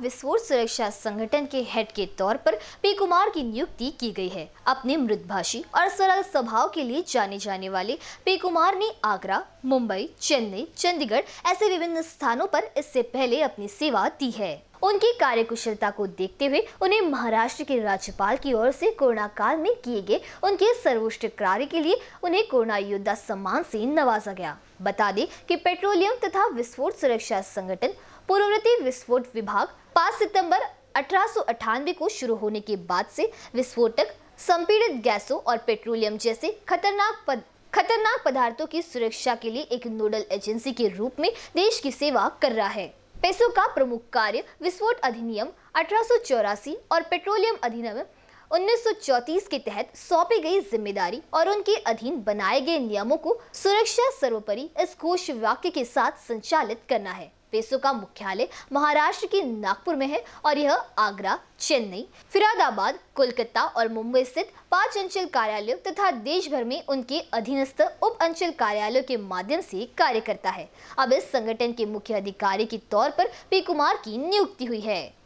विस्फोट सुरक्षा संगठन के हेड के तौर पर पी कुमार की नियुक्ति की गई है अपने मृदभाषी और सरल स्वभाव के लिए जाने जाने वाले पी कुमार ने आगरा मुंबई चेन्नई चंडीगढ़ ऐसे विभिन्न स्थानों पर इससे पहले अपनी सेवा दी है उनकी कार्यकुशलता को देखते हुए उन्हें महाराष्ट्र के राज्यपाल की ओर से कोरोना काल में किए गए उनके सर्वोच्च कार्य के लिए उन्हें कोरोना योद्धा सम्मान से नवाजा गया बता दें कि पेट्रोलियम तथा विस्फोट सुरक्षा संगठन पूर्ववर्ती विस्फोट विभाग 5 सितंबर अठारह को शुरू होने के बाद से विस्फोटक संपीड़ित गैसों और पेट्रोलियम जैसे खतरनाक पद खतरनाक पदार्थों की सुरक्षा के लिए एक नोडल एजेंसी के रूप में देश की सेवा कर रहा है पैसों का प्रमुख कार्य विस्फोट अधिनियम अठारह और पेट्रोलियम अधिनियम 1934 के तहत सौंपी गई जिम्मेदारी और उनके अधीन बनाए गए नियमों को सुरक्षा सर्वोपरि इस घोष वाक्य के साथ संचालित करना है एक्सप्रेसो का मुख्यालय महाराष्ट्र के नागपुर में है और यह आगरा चेन्नई फिरादाबाद कोलकाता और मुंबई स्थित पांच अंचल कार्यालयों तथा देश भर में उनके अधीनस्थ उप अंचल कार्यालयों के माध्यम से कार्य करता है अब इस संगठन के मुख्य अधिकारी के तौर पर पी कुमार की नियुक्ति हुई है